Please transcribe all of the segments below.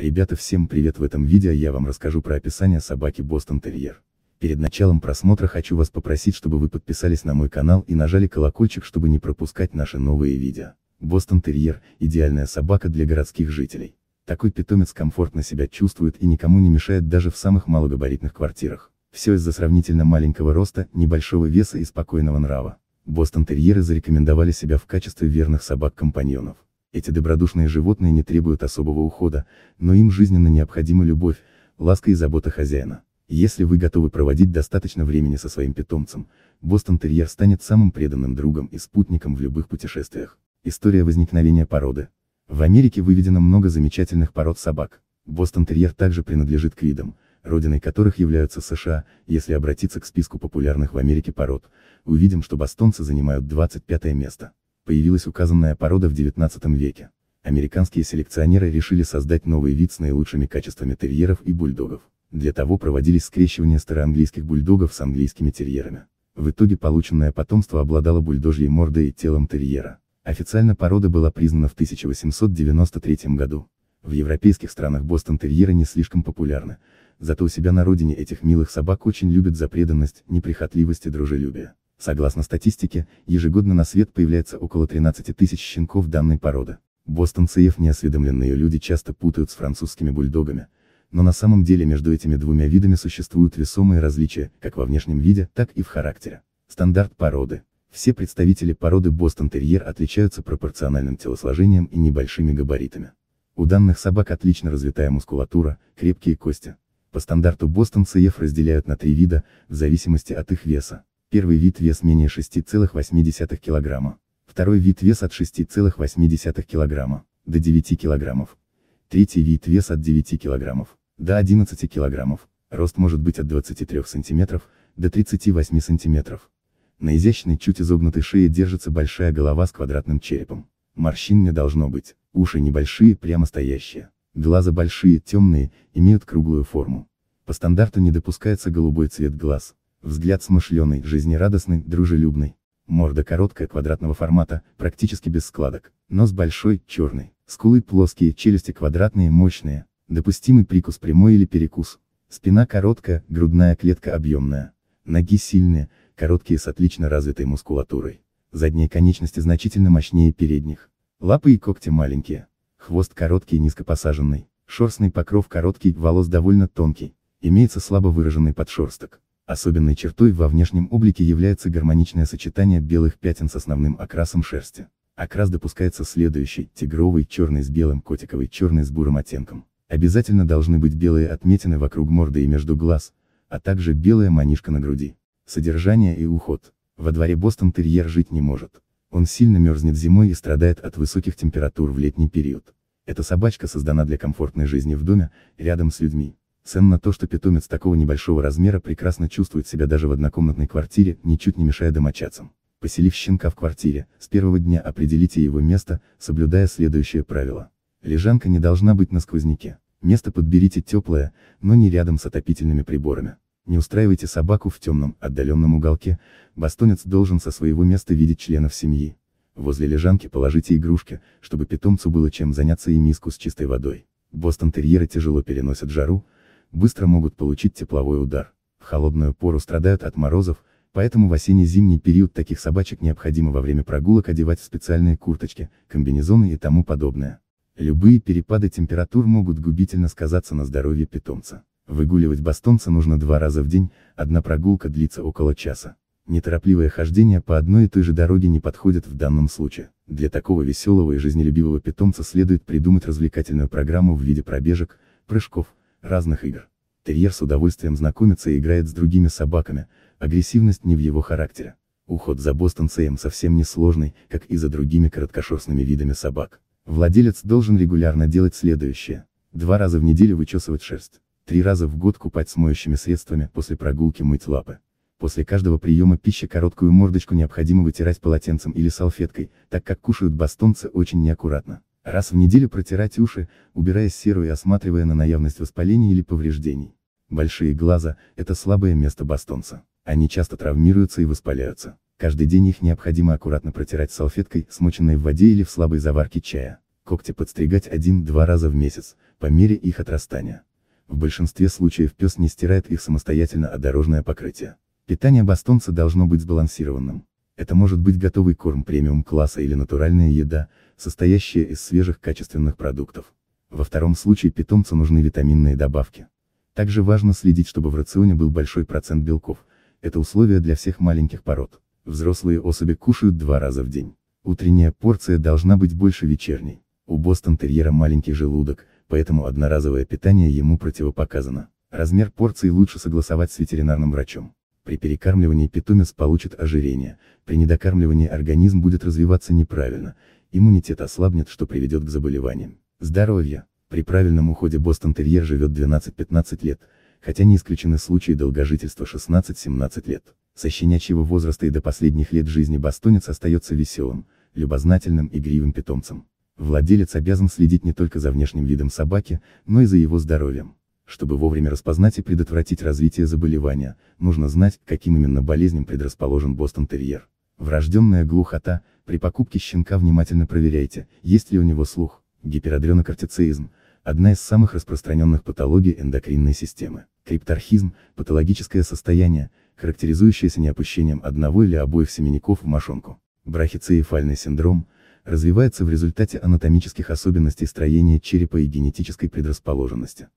Ребята всем привет в этом видео я вам расскажу про описание собаки Бостон Терьер. Перед началом просмотра хочу вас попросить чтобы вы подписались на мой канал и нажали колокольчик чтобы не пропускать наши новые видео. Бостон Терьер – идеальная собака для городских жителей. Такой питомец комфортно себя чувствует и никому не мешает даже в самых малогабаритных квартирах. Все из-за сравнительно маленького роста, небольшого веса и спокойного нрава. Бостон-терьеры зарекомендовали себя в качестве верных собак-компаньонов. Эти добродушные животные не требуют особого ухода, но им жизненно необходима любовь, ласка и забота хозяина. Если вы готовы проводить достаточно времени со своим питомцем, Бостон-терьер станет самым преданным другом и спутником в любых путешествиях. История возникновения породы. В Америке выведено много замечательных пород собак. Бостон-терьер также принадлежит к видам, родиной которых являются США, если обратиться к списку популярных в Америке пород, увидим, что бостонцы занимают 25 место появилась указанная порода в 19 веке. Американские селекционеры решили создать новый вид с наилучшими качествами терьеров и бульдогов. Для того проводились скрещивания староанглийских бульдогов с английскими терьерами. В итоге полученное потомство обладало бульдожьей мордой и телом терьера. Официально порода была признана в 1893 году. В европейских странах бостон-терьеры не слишком популярны, зато у себя на родине этих милых собак очень любят за преданность, неприхотливость и дружелюбие. Согласно статистике, ежегодно на свет появляется около 13 тысяч щенков данной породы. Бостонцев неосведомленные люди часто путают с французскими бульдогами, но на самом деле между этими двумя видами существуют весомые различия, как во внешнем виде, так и в характере. Стандарт породы. Все представители породы Бостон-терьер отличаются пропорциональным телосложением и небольшими габаритами. У данных собак отлично развитая мускулатура, крепкие кости. По стандарту Бостон ЦФ разделяют на три вида, в зависимости от их веса. Первый вид вес менее 6,8 кг. Второй вид вес от 6,8 кг до 9 кг. Третий вид вес от 9 кг до 11 кг. Рост может быть от 23 см до 38 см. На изящной чуть изогнутой шее держится большая голова с квадратным черепом. Морщин не должно быть, уши небольшие, прямо стоящие. Глаза большие, темные, имеют круглую форму. По стандарту не допускается голубой цвет глаз, Взгляд смышленый, жизнерадостный, дружелюбный. Морда короткая, квадратного формата, практически без складок. Нос большой, черный. Скулы плоские, челюсти квадратные, мощные. Допустимый прикус прямой или перекус. Спина короткая, грудная клетка объемная. Ноги сильные, короткие с отлично развитой мускулатурой. Задние конечности значительно мощнее передних. Лапы и когти маленькие. Хвост короткий, низкопосаженный. Шерстный покров короткий, волос довольно тонкий. Имеется слабо выраженный подшерсток. Особенной чертой во внешнем облике является гармоничное сочетание белых пятен с основным окрасом шерсти. Окрас допускается следующий, тигровый, черный с белым, котиковый, черный с бурым оттенком. Обязательно должны быть белые отметины вокруг морды и между глаз, а также белая манишка на груди. Содержание и уход. Во дворе Бостон-терьер жить не может. Он сильно мерзнет зимой и страдает от высоких температур в летний период. Эта собачка создана для комфортной жизни в доме, рядом с людьми. Ценно то, что питомец такого небольшого размера прекрасно чувствует себя даже в однокомнатной квартире, ничуть не мешая домочадцам. Поселив щенка в квартире, с первого дня определите его место, соблюдая следующее правило. Лежанка не должна быть на сквозняке. Место подберите теплое, но не рядом с отопительными приборами. Не устраивайте собаку в темном, отдаленном уголке, бастонец должен со своего места видеть членов семьи. Возле лежанки положите игрушки, чтобы питомцу было чем заняться и миску с чистой водой. Бостон-терьеры тяжело переносят жару, быстро могут получить тепловой удар. В холодную пору страдают от морозов, поэтому в осенне-зимний период таких собачек необходимо во время прогулок одевать в специальные курточки, комбинезоны и тому подобное. Любые перепады температур могут губительно сказаться на здоровье питомца. Выгуливать бастонца нужно два раза в день, одна прогулка длится около часа. Неторопливое хождение по одной и той же дороге не подходит в данном случае. Для такого веселого и жизнелюбивого питомца следует придумать развлекательную программу в виде пробежек, прыжков, разных игр. Терьер с удовольствием знакомится и играет с другими собаками, агрессивность не в его характере. Уход за бостонцем совсем не сложный, как и за другими короткошерстными видами собак. Владелец должен регулярно делать следующее. Два раза в неделю вычесывать шерсть. Три раза в год купать с моющими средствами, после прогулки мыть лапы. После каждого приема пищи короткую мордочку необходимо вытирать полотенцем или салфеткой, так как кушают бастонцы очень неаккуратно. Раз в неделю протирать уши, убирая серу и осматривая на наявность воспалений или повреждений. Большие глаза – это слабое место бастонца. Они часто травмируются и воспаляются. Каждый день их необходимо аккуратно протирать салфеткой, смоченной в воде или в слабой заварке чая. Когти подстригать один-два раза в месяц, по мере их отрастания. В большинстве случаев пес не стирает их самостоятельно, а дорожное покрытие. Питание бастонца должно быть сбалансированным. Это может быть готовый корм премиум-класса или натуральная еда, состоящее из свежих качественных продуктов. Во втором случае питомцу нужны витаминные добавки. Также важно следить, чтобы в рационе был большой процент белков, это условие для всех маленьких пород. Взрослые особи кушают два раза в день. Утренняя порция должна быть больше вечерней. У бостон-терьера маленький желудок, поэтому одноразовое питание ему противопоказано. Размер порции лучше согласовать с ветеринарным врачом. При перекармливании питомец получит ожирение, при недокармливании организм будет развиваться неправильно, иммунитет ослабнет, что приведет к заболеваниям. Здоровье. При правильном уходе бостон-терьер живет 12-15 лет, хотя не исключены случаи долгожительства 16-17 лет. Со щенячьего возраста и до последних лет жизни бастонец остается веселым, любознательным и гривым питомцем. Владелец обязан следить не только за внешним видом собаки, но и за его здоровьем. Чтобы вовремя распознать и предотвратить развитие заболевания, нужно знать, каким именно болезням предрасположен бостон-терьер. Врожденная глухота, при покупке щенка внимательно проверяйте, есть ли у него слух, гиперадренокортицеизм, одна из самых распространенных патологий эндокринной системы. Крипторхизм – патологическое состояние, характеризующееся неопущением одного или обоих семенников в мошонку. Брахицеефальный синдром – развивается в результате анатомических особенностей строения черепа и генетической предрасположенности.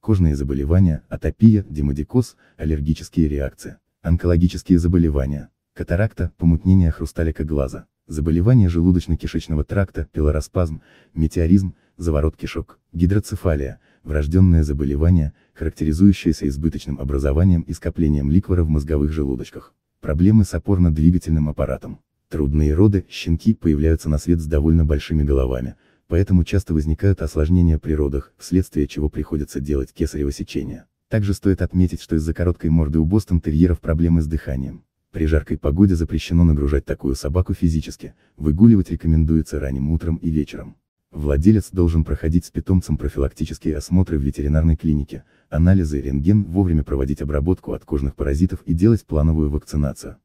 Кожные заболевания, атопия, демодикоз, аллергические реакции, онкологические заболевания, катаракта, помутнение хрусталика глаза заболевания желудочно-кишечного тракта, пилороспазм, метеоризм, заворот кишок, гидроцефалия, врожденное заболевание, характеризующееся избыточным образованием и скоплением ликвора в мозговых желудочках, проблемы с опорно-двигательным аппаратом. Трудные роды, щенки появляются на свет с довольно большими головами, поэтому часто возникают осложнения при родах, вследствие чего приходится делать кесарево сечение. Также стоит отметить, что из-за короткой морды у бостон-терьеров проблемы с дыханием. При жаркой погоде запрещено нагружать такую собаку физически, выгуливать рекомендуется ранним утром и вечером. Владелец должен проходить с питомцем профилактические осмотры в ветеринарной клинике, анализы рентген, вовремя проводить обработку от кожных паразитов и делать плановую вакцинацию.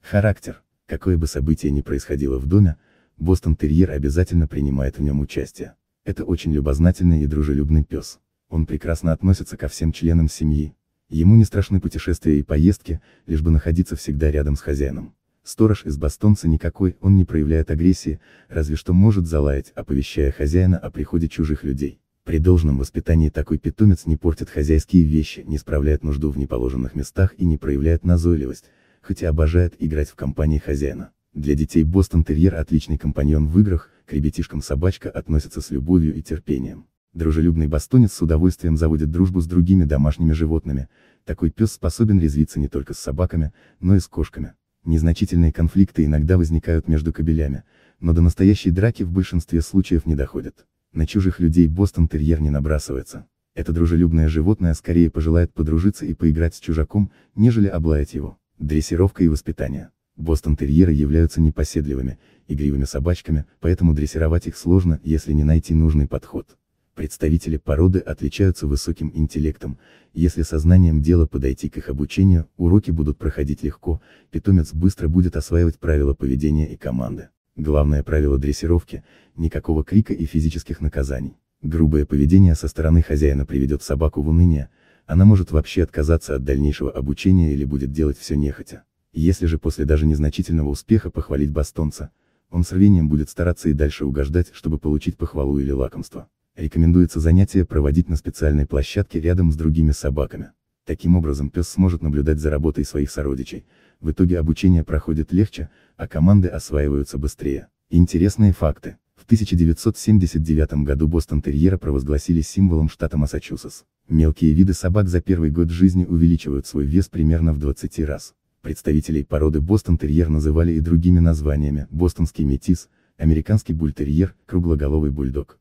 Характер. Какое бы событие ни происходило в доме, Бостон-терьер обязательно принимает в нем участие. Это очень любознательный и дружелюбный пес. Он прекрасно относится ко всем членам семьи, Ему не страшны путешествия и поездки, лишь бы находиться всегда рядом с хозяином. Сторож из бастонца никакой, он не проявляет агрессии, разве что может залаять, оповещая хозяина о приходе чужих людей. При должном воспитании такой питомец не портит хозяйские вещи, не справляет нужду в неположенных местах и не проявляет назойливость, хотя обожает играть в компании хозяина. Для детей Бостон-терьер отличный компаньон в играх, к ребятишкам собачка относится с любовью и терпением. Дружелюбный бастонец с удовольствием заводит дружбу с другими домашними животными, такой пес способен резвиться не только с собаками, но и с кошками. Незначительные конфликты иногда возникают между кобелями, но до настоящей драки в большинстве случаев не доходят. На чужих людей бостон-терьер не набрасывается. Это дружелюбное животное скорее пожелает подружиться и поиграть с чужаком, нежели облаять его. Дрессировка и воспитание. Бостон-терьеры являются непоседливыми, игривыми собачками, поэтому дрессировать их сложно, если не найти нужный подход. Представители породы отличаются высоким интеллектом, если сознанием дела подойти к их обучению, уроки будут проходить легко, питомец быстро будет осваивать правила поведения и команды. Главное правило дрессировки – никакого крика и физических наказаний. Грубое поведение со стороны хозяина приведет собаку в уныние, она может вообще отказаться от дальнейшего обучения или будет делать все нехотя. Если же после даже незначительного успеха похвалить бастонца, он с рвением будет стараться и дальше угождать, чтобы получить похвалу или лакомство. Рекомендуется занятие проводить на специальной площадке рядом с другими собаками. Таким образом пес сможет наблюдать за работой своих сородичей. В итоге обучение проходит легче, а команды осваиваются быстрее. Интересные факты. В 1979 году Бостон Терьера провозгласили символом штата Массачусетс. Мелкие виды собак за первый год жизни увеличивают свой вес примерно в 20 раз. Представителей породы Бостон Терьер называли и другими названиями – бостонский метис, американский бультерьер, круглоголовый бульдог.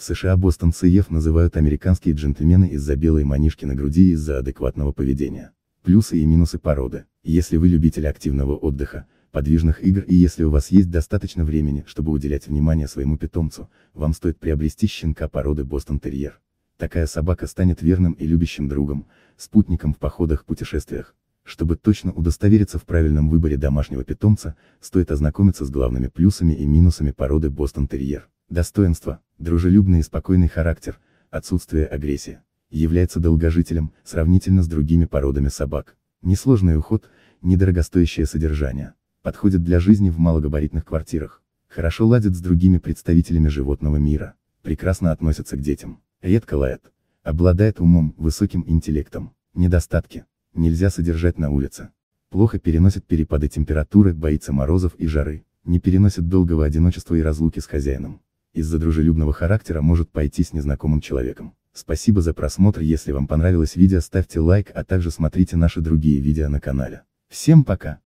В США бостонцев называют американские джентльмены из-за белой манишки на груди и из-за адекватного поведения. Плюсы и минусы породы. Если вы любитель активного отдыха, подвижных игр и если у вас есть достаточно времени, чтобы уделять внимание своему питомцу, вам стоит приобрести щенка породы Бостон-терьер. Такая собака станет верным и любящим другом, спутником в походах, путешествиях. Чтобы точно удостовериться в правильном выборе домашнего питомца, стоит ознакомиться с главными плюсами и минусами породы Бостон-терьер. Достоинство, дружелюбный и спокойный характер, отсутствие агрессии. Является долгожителем, сравнительно с другими породами собак. Несложный уход, недорогостоящее содержание. Подходит для жизни в малогабаритных квартирах. Хорошо ладит с другими представителями животного мира. Прекрасно относится к детям. Редко лает. Обладает умом, высоким интеллектом. Недостатки. Нельзя содержать на улице. Плохо переносит перепады температуры, боится морозов и жары. Не переносит долгого одиночества и разлуки с хозяином из-за дружелюбного характера может пойти с незнакомым человеком. Спасибо за просмотр, если вам понравилось видео ставьте лайк, а также смотрите наши другие видео на канале. Всем пока!